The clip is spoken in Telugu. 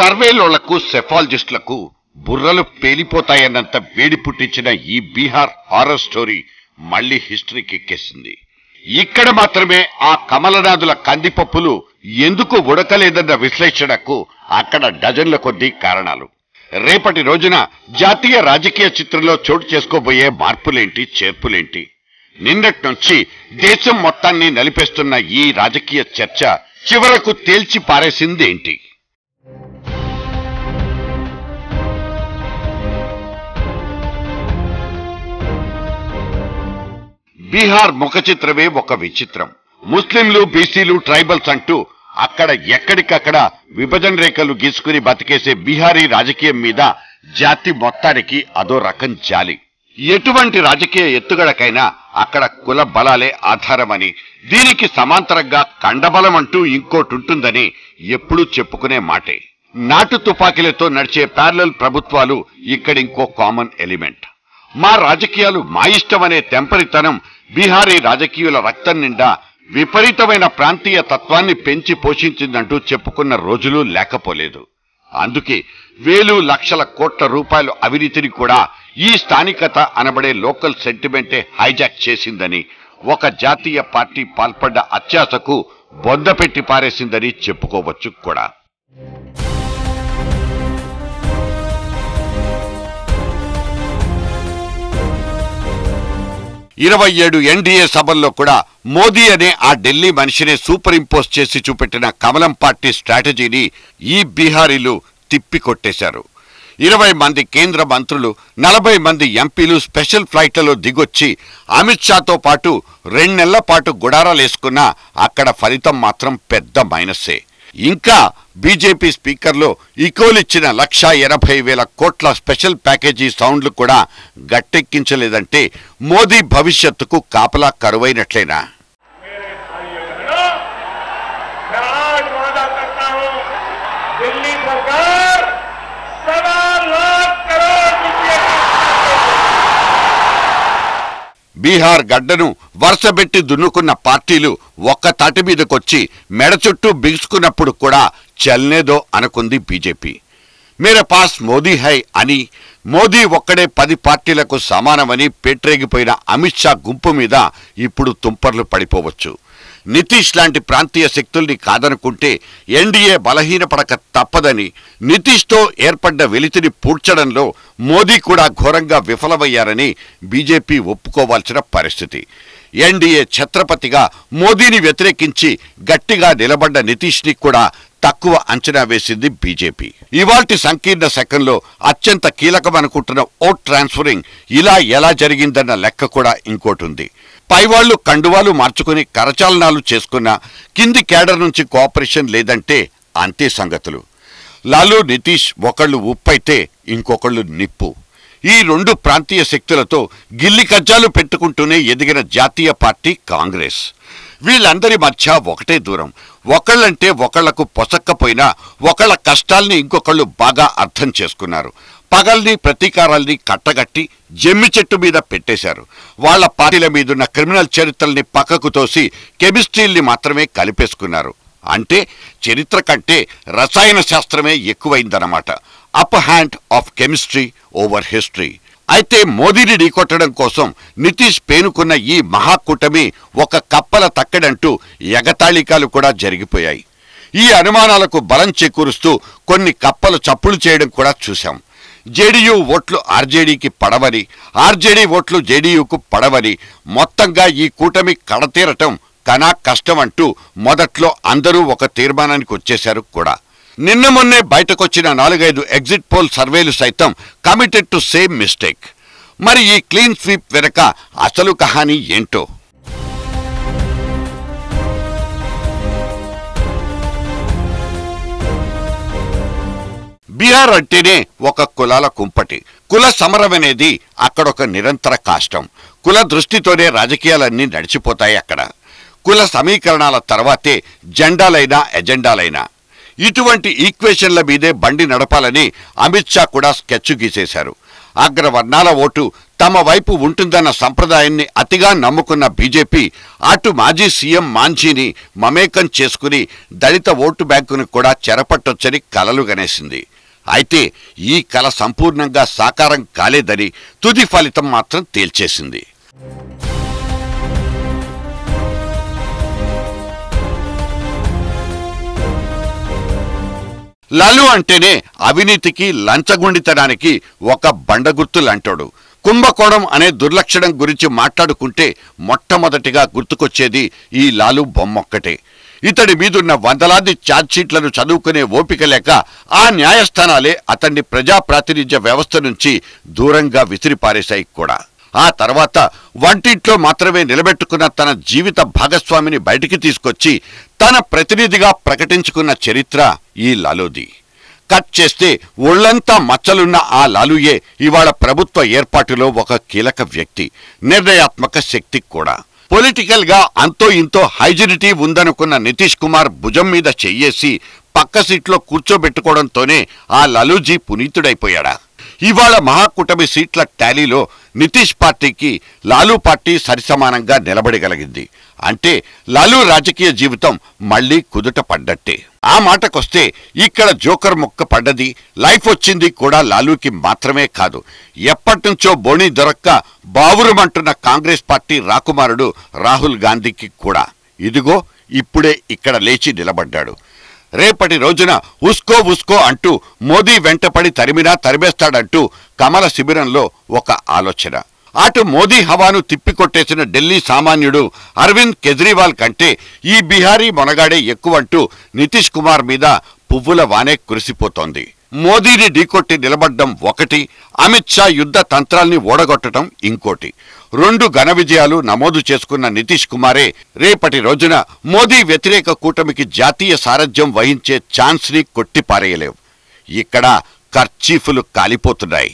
సర్వేలోళ్లకు సెఫాలజిస్టులకు బుర్రలు పేలిపోతాయన్నంత వేడి పుట్టించిన ఈ బీహార్ హారర్ స్టోరీ మళ్లీ హిస్టరీకి ఎక్కేసింది ఇక్కడ మాత్రమే ఆ కమలనాథుల కందిపప్పులు ఎందుకు ఉడకలేదన్న విశ్లేషణకు అక్కడ డజన్ల కొద్దీ కారణాలు రేపటి రోజున జాతీయ రాజకీయ చిత్రంలో చోటు చేసుకోబోయే మార్పులేంటి చేర్పులేంటి నిన్నటి నుంచి దేశం మొత్తాన్ని నలిపేస్తున్న ఈ రాజకీయ చర్చ చివరకు తేల్చి పారేసిందేంటి బీహార్ ముఖ చిత్రమే ఒక విచిత్రం ముస్లింలు బీసీలు ట్రైబల్స్ అంటూ అక్కడ ఎక్కడికక్కడ విభజన రేఖలు గీసుకుని బతికేసే బీహారీ రాజకీయం మీద జాతి మొత్తానికి అదో రకం జాలి ఎటువంటి రాజకీయ ఎత్తుగడకైనా అక్కడ కుల బలాలే ఆధారమని దీనికి సమాంతరంగా కండబలం అంటూ ఇంకోటి ఉంటుందని ఎప్పుడూ చెప్పుకునే మాటే నాటు తుపాకీలతో నడిచే ప్యారలల్ ప్రభుత్వాలు ఇక్కడ ఇంకో కామన్ ఎలిమెంట్ మా రాజకీయాలు మా ఇష్టమనే తెంపరితనం బీహారీ రాజకీయుల రక్తం నిండా విపరీతమైన ప్రాంతీయ తత్వాన్ని పెంచి పోషించిందంటూ చెప్పుకున్న రోజులు లేకపోలేదు అందుకే వేలు లక్షల కోట్ల రూపాయలు అవినీతిని కూడా ఈ స్థానికత అనబడే లోకల్ సెంటిమెంటే హైజాక్ చేసిందని ఒక జాతీయ పార్టీ పాల్పడ్డ అత్యాశకు పెట్టి పారేసిందని చెప్పుకోవచ్చు కూడా ఇరవై ఏడు ఎన్డీఏ సభల్లో కూడా మోదీ అనే ఆ ఢిల్లీ మనిషినే సూపర్ ఇంపోజ్ చేసి చూపెట్టిన కమలం పార్టీ స్ట్రాటజీని ఈ బీహారీలు తిప్పికొట్టేశారు ఇరవై మంది కేంద్ర మంత్రులు నలభై మంది ఎంపీలు స్పెషల్ ఫ్లైట్లలో దిగొచ్చి అమిత్ షాతో పాటు రెండు నెలల పాటు గుడారాలు వేసుకున్నా అక్కడ ఫలితం మాత్రం పెద్ద మైనస్సే ఇంకా బీజేపీ స్పీకర్లు ఇకోలిచ్చిన లక్ష ఎనభై వేల కోట్ల స్పెషల్ ప్యాకేజీ సౌండ్లు కూడా గట్టెక్కించలేదంటే మోదీ భవిష్యత్తుకు కాపలా కరువైనట్లేనా బీహార్ గడ్డను వరుసబెట్టి దున్నుకున్న పార్టీలు ఒక్క తాటి మీదకొచ్చి మెడ చుట్టూ బిగుసుకున్నప్పుడు కూడా చల్లేదో అనుకుంది బీజేపీ మేర పాస్ మోదీ హై అని మోదీ ఒక్కడే పది పార్టీలకు సమానమని పెట్రేగిపోయిన అమిత్ షా గుంపు మీద ఇప్పుడు తుంపర్లు పడిపోవచ్చు నితీష్ లాంటి ప్రాంతీయ శక్తుల్ని కాదనుకుంటే ఎన్డీఏ బలహీనపడక తప్పదని నితీష్తో ఏర్పడ్డ వెలితిని పూడ్చడంలో మోదీ కూడా ఘోరంగా విఫలమయ్యారని బీజేపీ ఒప్పుకోవాల్సిన పరిస్థితి ఎన్డీఏ ఛత్రపతిగా మోదీని వ్యతిరేకించి గట్టిగా నిలబడ్డ నితీష్ని కూడా తక్కువ అంచనా వేసింది బీజేపీ ఇవాల్టి సంకీర్ణ శకంలో అత్యంత కీలకమనుకుంటున్న ఓట్ ట్రాన్స్ఫరింగ్ ఇలా ఎలా జరిగిందన్న లెక్క కూడా ఇంకోటి ఉంది పైవాళ్లు కండువాలు మార్చుకుని కరచాలనాలు చేసుకున్న కింది కేడర్ నుంచి కోఆపరేషన్ లేదంటే అంతే సంగతులు లాలూ నితీష్ ఒకళ్ళు ఉప్పైతే ఇంకొకళ్ళు నిప్పు ఈ రెండు ప్రాంతీయ శక్తులతో గిల్లి కజ్జాలు పెట్టుకుంటూనే ఎదిగిన జాతీయ పార్టీ కాంగ్రెస్ వీళ్ళందరి మధ్య ఒకటే దూరం ఒకళ్ళంటే ఒకళ్లకు పొసక్కపోయినా ఒకళ్ళ కష్టాల్ని ఇంకొకళ్ళు బాగా అర్థం చేసుకున్నారు పగల్ని ప్రతీకారాల్ని కట్టగట్టి జమ్మి చెట్టు మీద పెట్టేశారు వాళ్ల పార్టీల మీదున్న క్రిమినల్ చరిత్రల్ని పక్కకు తోసి కెమిస్ట్రీల్ని మాత్రమే కలిపేసుకున్నారు అంటే చరిత్ర కంటే రసాయన శాస్త్రమే ఎక్కువైందన్నమాట up hand of chemistry over history అయితే మోదీని ఢీకొట్టడం కోసం నితీష్ పేనుకున్న ఈ మహాకూటమి ఒక కప్పల తక్కడంటూ ఎగతాళికాలు కూడా జరిగిపోయాయి ఈ అనుమానాలకు బలం చేకూరుస్తూ కొన్ని కప్పలు చప్పులు చేయడం కూడా చూశాం జేడీయూ ఓట్లు ఆర్జేడీకి పడవని ఆర్జేడీ ఓట్లు జేడీయూకు పడవని మొత్తంగా ఈ కూటమి కడతీరటం కనా కష్టం అంటూ మొదట్లో అందరూ ఒక తీర్మానానికి వచ్చేశారు కూడా నిన్న మొన్నే బయటకొచ్చిన నాలుగైదు ఎగ్జిట్ పోల్ సర్వేలు సైతం కమిటెడ్ టు సేమ్ మిస్టేక్ మరి ఈ క్లీన్ స్వీప్ వెనక అసలు కహాని ఏంటో బీహార్ అంటేనే ఒక కులాల కుంపటి కుల సమరమనేది అక్కడొక నిరంతర కాష్టం కుల దృష్టితోనే రాజకీయాలన్నీ నడిచిపోతాయి అక్కడ కుల సమీకరణాల తర్వాతే జెండాలైనా ఎజెండాలైనా ఇటువంటి ఈక్వేషన్ల మీదే బండి నడపాలని అమిత్ షా కూడా స్కెచ్ గీసేశారు అగ్రవర్ణాల ఓటు తమ వైపు ఉంటుందన్న సంప్రదాయాన్ని అతిగా నమ్ముకున్న బీజేపీ అటు మాజీ సీఎం మాంఝీని మమేకం చేసుకుని దళిత ఓటు బ్యాంకును కూడా చెరపట్టొచ్చని కలలుగనేసింది అయితే ఈ కళ సంపూర్ణంగా సాకారం కాలేదని తుది ఫలితం మాత్రం తేల్చేసింది లలు అంటేనే అవినీతికి లంచగొండితనానికి ఒక బండగుర్తు లాంటాడు కుంభకోణం అనే దుర్లక్షణం గురించి మాట్లాడుకుంటే మొట్టమొదటిగా గుర్తుకొచ్చేది ఈ లాలు బొమ్మొక్కటే ఇతడి మీదున్న వందలాది ఛార్జ్షీట్లను చదువుకునే ఓపిక లేక ఆ న్యాయస్థానాలే అతన్ని ప్రజాప్రాతినిధ్య వ్యవస్థ నుంచి దూరంగా విసిరిపారేశాయి కూడా ఆ తర్వాత వంటింట్లో మాత్రమే నిలబెట్టుకున్న తన జీవిత భాగస్వామిని బయటికి తీసుకొచ్చి తన ప్రతినిధిగా ప్రకటించుకున్న చరిత్ర ఈ లాలోది కట్ చేస్తే ఒళ్లంతా మచ్చలున్న ఆ లాలుయే ఇవాళ ప్రభుత్వ ఏర్పాటులో ఒక కీలక వ్యక్తి నిర్ణయాత్మక శక్తి కూడా పొలిటికల్ గా అంతో ఇంతో హైజినిటీ ఉందనుకున్న నితీష్ కుమార్ భుజం మీద చెయ్యేసి పక్క సీట్లో కూర్చోబెట్టుకోవడంతోనే ఆ లలూజీ పునీతుడైపోయాడా ఇవాళ మహాకూటమి సీట్ల ట్యాలీలో నితీష్ పార్టీకి లాలూ పార్టీ సరిసమానంగా నిలబడగలిగింది అంటే లాలూ రాజకీయ జీవితం మళ్లీ కుదుట పడ్డట్టే ఆ మాటకొస్తే ఇక్కడ జోకర్ ముక్క పడ్డది లైఫ్ వచ్చింది కూడా లాలూకి మాత్రమే కాదు ఎప్పటినుంచో బోణి దొరక్క బావురుమంటున్న కాంగ్రెస్ పార్టీ రాకుమారుడు రాహుల్ గాంధీకి కూడా ఇదిగో ఇప్పుడే ఇక్కడ లేచి నిలబడ్డాడు రేపటి రోజున ఉస్కో ఉస్కో అంటూ మోదీ వెంటపడి తరిమినా తరిమేస్తాడంటూ కమల శిబిరంలో ఒక ఆలోచన అటు మోదీ హవాను తిప్పికొట్టేసిన ఢిల్లీ సామాన్యుడు అరవింద్ కేజ్రీవాల్ కంటే ఈ బిహారీ మొనగాడే ఎక్కువంటూ నితీష్ కుమార్ మీద పువ్వుల వానే కురిసిపోతోంది మోదీని ఢీకొట్టి నిలబడ్డం ఒకటి అమిత్ షా యుద్ధ తంత్రాల్ని ఓడగొట్టడం ఇంకోటి రెండు ఘన విజయాలు నమోదు చేసుకున్న నితీష్ కుమారే రేపటి రోజున మోదీ వ్యతిరేక కూటమికి జాతీయ సారథ్యం వహించే ఛాన్స్ని కొట్టిపారేయలేవు ఇక్కడ కర్చీఫులు కాలిపోతున్నాయి